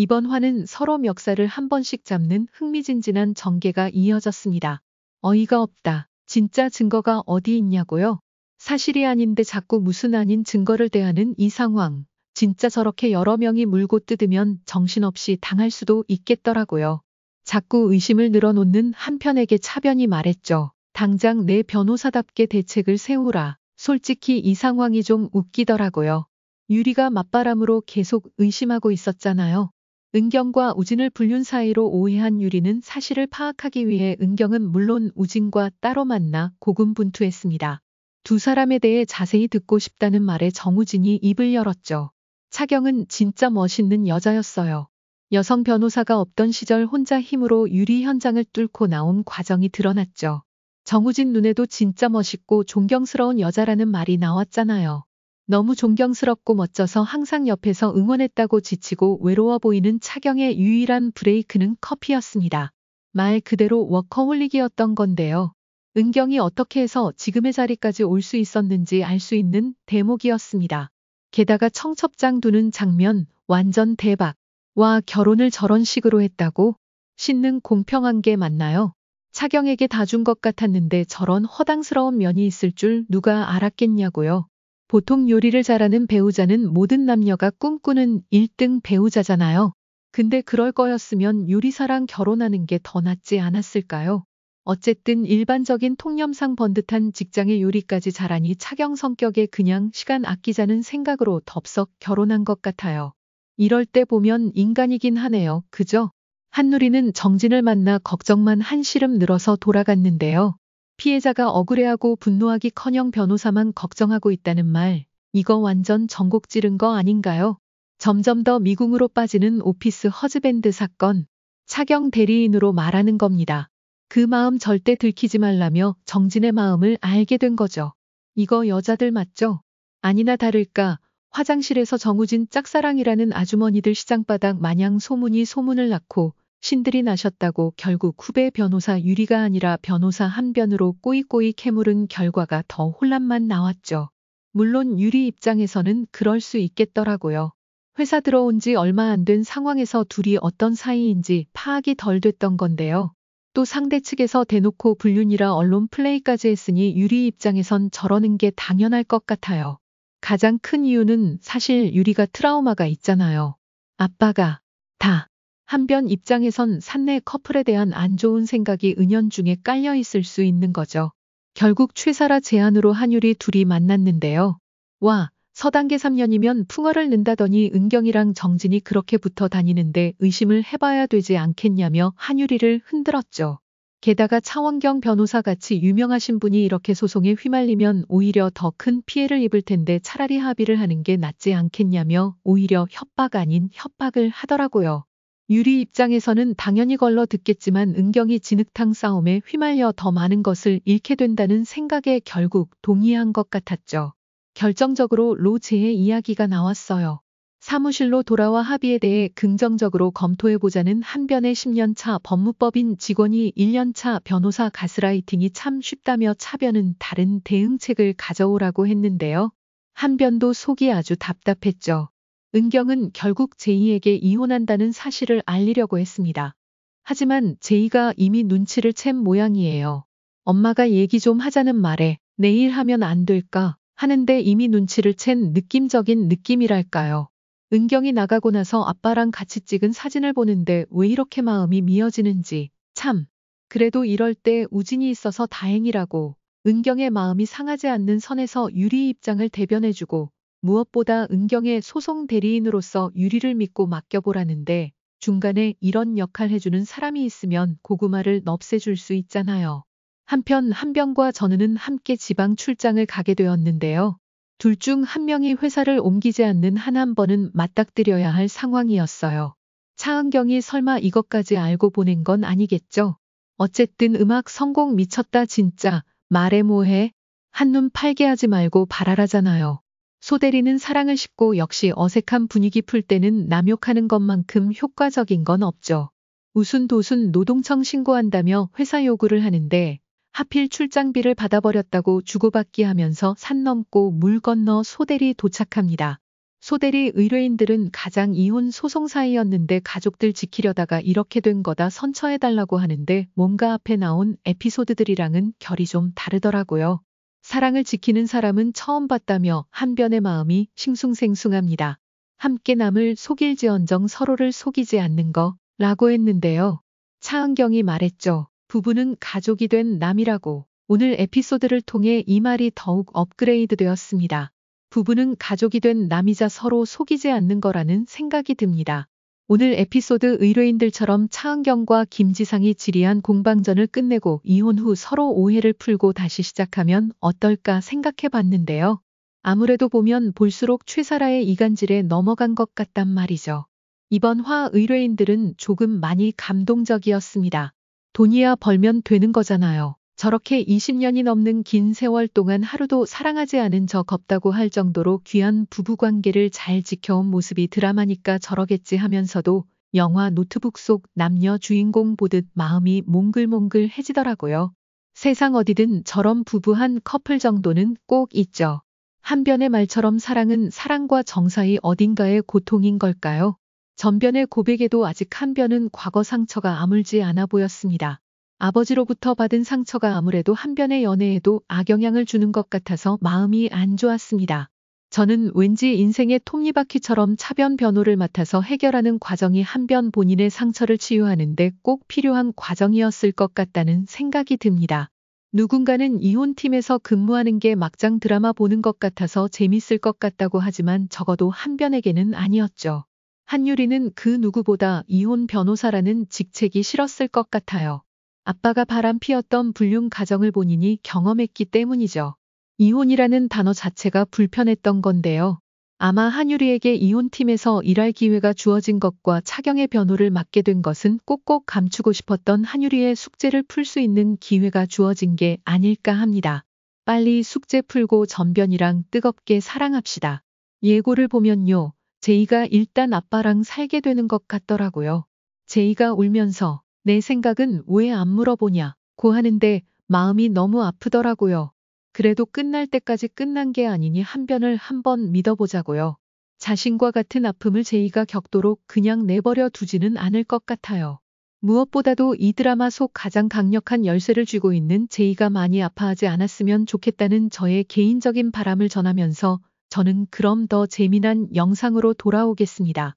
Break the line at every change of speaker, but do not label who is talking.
이번 화는 서로 멱살을 한 번씩 잡는 흥미진진한 전개가 이어졌습니다. 어이가 없다. 진짜 증거가 어디 있냐고요? 사실이 아닌데 자꾸 무슨 아닌 증거를 대하는 이 상황. 진짜 저렇게 여러 명이 물고 뜯으면 정신없이 당할 수도 있겠더라고요. 자꾸 의심을 늘어놓는 한편에게 차변이 말했죠. 당장 내 변호사답게 대책을 세우라. 솔직히 이 상황이 좀 웃기더라고요. 유리가 맞바람으로 계속 의심하고 있었잖아요. 은경과 우진을 불륜 사이로 오해한 유리는 사실을 파악하기 위해 은경은 물론 우진과 따로 만나 고군분투했습니다. 두 사람에 대해 자세히 듣고 싶다는 말에 정우진이 입을 열었죠. 차경은 진짜 멋있는 여자였어요. 여성 변호사가 없던 시절 혼자 힘으로 유리 현장을 뚫고 나온 과정이 드러났죠. 정우진 눈에도 진짜 멋있고 존경스러운 여자라는 말이 나왔잖아요. 너무 존경스럽고 멋져서 항상 옆에서 응원했다고 지치고 외로워 보이는 차경의 유일한 브레이크는 커피였습니다. 말 그대로 워커홀릭이었던 건데요. 은경이 어떻게 해서 지금의 자리까지 올 수 있었는지 알 수 있는 대목이었습니다. 게다가 청첩장 두는 장면 완전 대박. 와 결혼을 저런 식으로 했다고? 신는 공평한 게 맞나요? 차경에게 다 준 것 같았는데 저런 허당스러운 면이 있을 줄 누가 알았겠냐고요. 보통 요리를 잘하는 배우자는 모든 남녀가 꿈꾸는 1등 배우자잖아요. 근데 그럴 거였으면 요리사랑 결혼하는 게 더 낫지 않았을까요? 어쨌든 일반적인 통념상 번듯한 직장의 요리까지 잘하니 차경 성격에 그냥 시간 아끼자는 생각으로 덥석 결혼한 것 같아요. 이럴 때 보면 인간이긴 하네요. 그죠? 한누리는 정진을 만나 걱정만 한시름 늘어서 돌아갔는데요. 피해자가 억울해하고 분노하기커녕 변호사만 걱정하고 있다는 말, 이거 완전 전곡 찌른 거 아닌가요? 점점 더 미궁으로 빠지는 오피스 허즈밴드 사건, 차경 대리인으로 말하는 겁니다. 그 마음 절대 들키지 말라며 정진의 마음을 알게 된 거죠. 이거 여자들 맞죠? 아니나 다를까 화장실에서 정우진 짝사랑이라는 아주머니들 시장바닥 마냥 소문이 소문을 낳고 신들이 나셨다고 결국 후배 변호사 유리가 아니라 변호사 한변으로 꼬이꼬이 캐물은 결과가 더 혼란만 나왔죠. 물론 유리 입장에서는 그럴 수 있겠더라고요. 회사 들어온 지 얼마 안 된 상황에서 둘이 어떤 사이인지 파악이 덜 됐던 건데요. 또 상대 측에서 대놓고 불륜이라 언론 플레이까지 했으니 유리 입장에선 저러는 게 당연할 것 같아요. 가장 큰 이유는 사실 유리가 트라우마가 있잖아요. 아빠가 다 한편 입장에선 산내 커플에 대한 안 좋은 생각이 은연중에 깔려 있을 수 있는 거죠. 결국 최사라 제안으로 한율이 둘이 만났는데요. 와, 서단계 3년이면 풍어를 는다더니 은경이랑 정진이 그렇게 붙어 다니는데 의심을 해봐야 되지 않겠냐며 한율이를 흔들었죠. 게다가 차원경 변호사 같이 유명하신 분이 이렇게 소송에 휘말리면 오히려 더 큰 피해를 입을 텐데 차라리 합의를 하는 게 낫지 않겠냐며 오히려 협박 아닌 협박을 하더라고요. 유리 입장에서는 당연히 걸러 듣겠지만 은경이 진흙탕 싸움에 휘말려 더 많은 것을 잃게 된다는 생각에 결국 동의한 것 같았죠. 결정적으로 로제의 이야기가 나왔어요. 사무실로 돌아와 합의에 대해 긍정적으로 검토해보자는 한변의 10년차 법무법인 직원이 1년차 변호사 가스라이팅이 참 쉽다며 차변은 다른 대응책을 가져오라고 했는데요. 한변도 속이 아주 답답했죠. 은경은 결국 제이에게 이혼한다는 사실을 알리려고 했습니다. 하지만 제이가 이미 눈치를 챈 모양이에요. 엄마가 얘기 좀 하자는 말에 내일 하면 안 될까 하는데 이미 눈치를 챈 느낌적인 느낌이랄까요. 은경이 나가고 나서 아빠랑 같이 찍은 사진을 보는데 왜 이렇게 마음이 미어지는지 참. 그래도 이럴 때 우진이 있어서 다행이라고 은경의 마음이 상하지 않는 선에서 유리 입장을 대변해주고 무엇보다 은경의 소송 대리인으로서 유리를 믿고 맡겨보라는데 중간에 이런 역할 해주는 사람이 있으면 고구마를 넙세줄 수 있잖아요. 한편 한병과 전우는 함께 지방 출장을 가게 되었는데요. 둘 중 한 명이 회사를 옮기지 않는 한 한 번은 맞닥뜨려야 할 상황이었어요. 차은경이 설마 이것까지 알고 보낸 건 아니겠죠? 어쨌든 음악 성공 미쳤다 진짜 말해 뭐해 한눈 팔게 하지 말고 바라라잖아요 소대리는 사랑을 싣고 역시 어색한 분위기 풀 때는 남욕하는 것만큼 효과적인 건 없죠. 우순도순 노동청 신고한다며 회사 요구를 하는데 하필 출장비를 받아버렸다고 주고받기 하면서 산 넘고 물 건너 소대리 도착합니다. 소대리 의뢰인들은 가장 이혼 소송 사이였는데 가족들 지키려다가 이렇게 된 거다 선처해달라고 하는데 뭔가 앞에 나온 에피소드들이랑은 결이 좀 다르더라고요. 사랑을 지키는 사람은 처음 봤다며 한변의 마음이 싱숭생숭합니다. 함께 남을 속일지언정 서로를 속이지 않는 거 라고 했는데요. 차은경이 말했죠. 부부는 가족이 된 남이라고. 오늘 에피소드를 통해 이 말이 더욱 업그레이드 되었습니다. 부부는 가족이 된 남이자 서로 속이지 않는 거라는 생각이 듭니다. 오늘 에피소드 의뢰인들처럼 차은경과 김지상이 지리한 공방전을 끝내고 이혼 후 서로 오해를 풀고 다시 시작하면 어떨까 생각해 봤는데요. 아무래도 보면 볼수록 최사라의 이간질에 넘어간 것 같단 말이죠. 이번 화 의뢰인들은 조금 많이 감동적이었습니다. 돈이야 벌면 되는 거잖아요. 저렇게 20년이 넘는 긴 세월 동안 하루도 사랑하지 않은 저없다고할 정도로 귀한 부부관계를 잘 지켜온 모습이 드라마니까 저러겠지 하면서도 영화 노트북 속 남녀 주인공 보듯 마음이 몽글몽글해지더라고요. 세상 어디든 저런 부부한 커플 정도는 꼭 있죠. 한변의 말처럼 사랑은 사랑과 정사의 어딘가의 고통인 걸까요? 전변의 고백에도 아직 한변은 과거 상처가 아물지 않아 보였습니다. 아버지로부터 받은 상처가 아무래도 한변의 연애에도 악영향을 주는 것 같아서 마음이 안 좋았습니다. 저는 왠지 인생의 톱니바퀴처럼 차변 변호를 맡아서 해결하는 과정이 한변 본인의 상처를 치유하는데 꼭 필요한 과정이었을 것 같다는 생각이 듭니다. 누군가는 이혼팀에서 근무하는 게 막장 드라마 보는 것 같아서 재밌을 것 같다고 하지만 적어도 한변에게는 아니었죠. 한유리는 그 누구보다 이혼 변호사라는 직책이 싫었을 것 같아요. 아빠가 바람 피었던 불륜 가정을 본인이 경험했기 때문이죠. 이혼이라는 단어 자체가 불편했던 건데요. 아마 한유리에게 이혼팀에서 일할 기회가 주어진 것과 차경의 변호를 맡게 된 것은 꼭꼭 감추고 싶었던 한유리의 숙제를 풀 수 있는 기회가 주어진 게 아닐까 합니다. 빨리 숙제 풀고 전변이랑 뜨겁게 사랑합시다. 예고를 보면요. 제이가 일단 아빠랑 살게 되는 것 같더라고요. 제이가 울면서 내 생각은 왜 안 물어보냐 고 하는데 마음이 너무 아프더라고요. 그래도 끝날 때까지 끝난 게 아니니 한변을 한번 믿어보자고요. 자신과 같은 아픔을 제이가 겪도록 그냥 내버려 두지는 않을 것 같아요. 무엇보다도 이 드라마 속 가장 강력한 열쇠를 쥐고 있는 제이가 많이 아파하지 않았으면 좋겠다는 저의 개인적인 바람을 전하면서 저는 그럼 더 재미난 영상으로 돌아오겠습니다.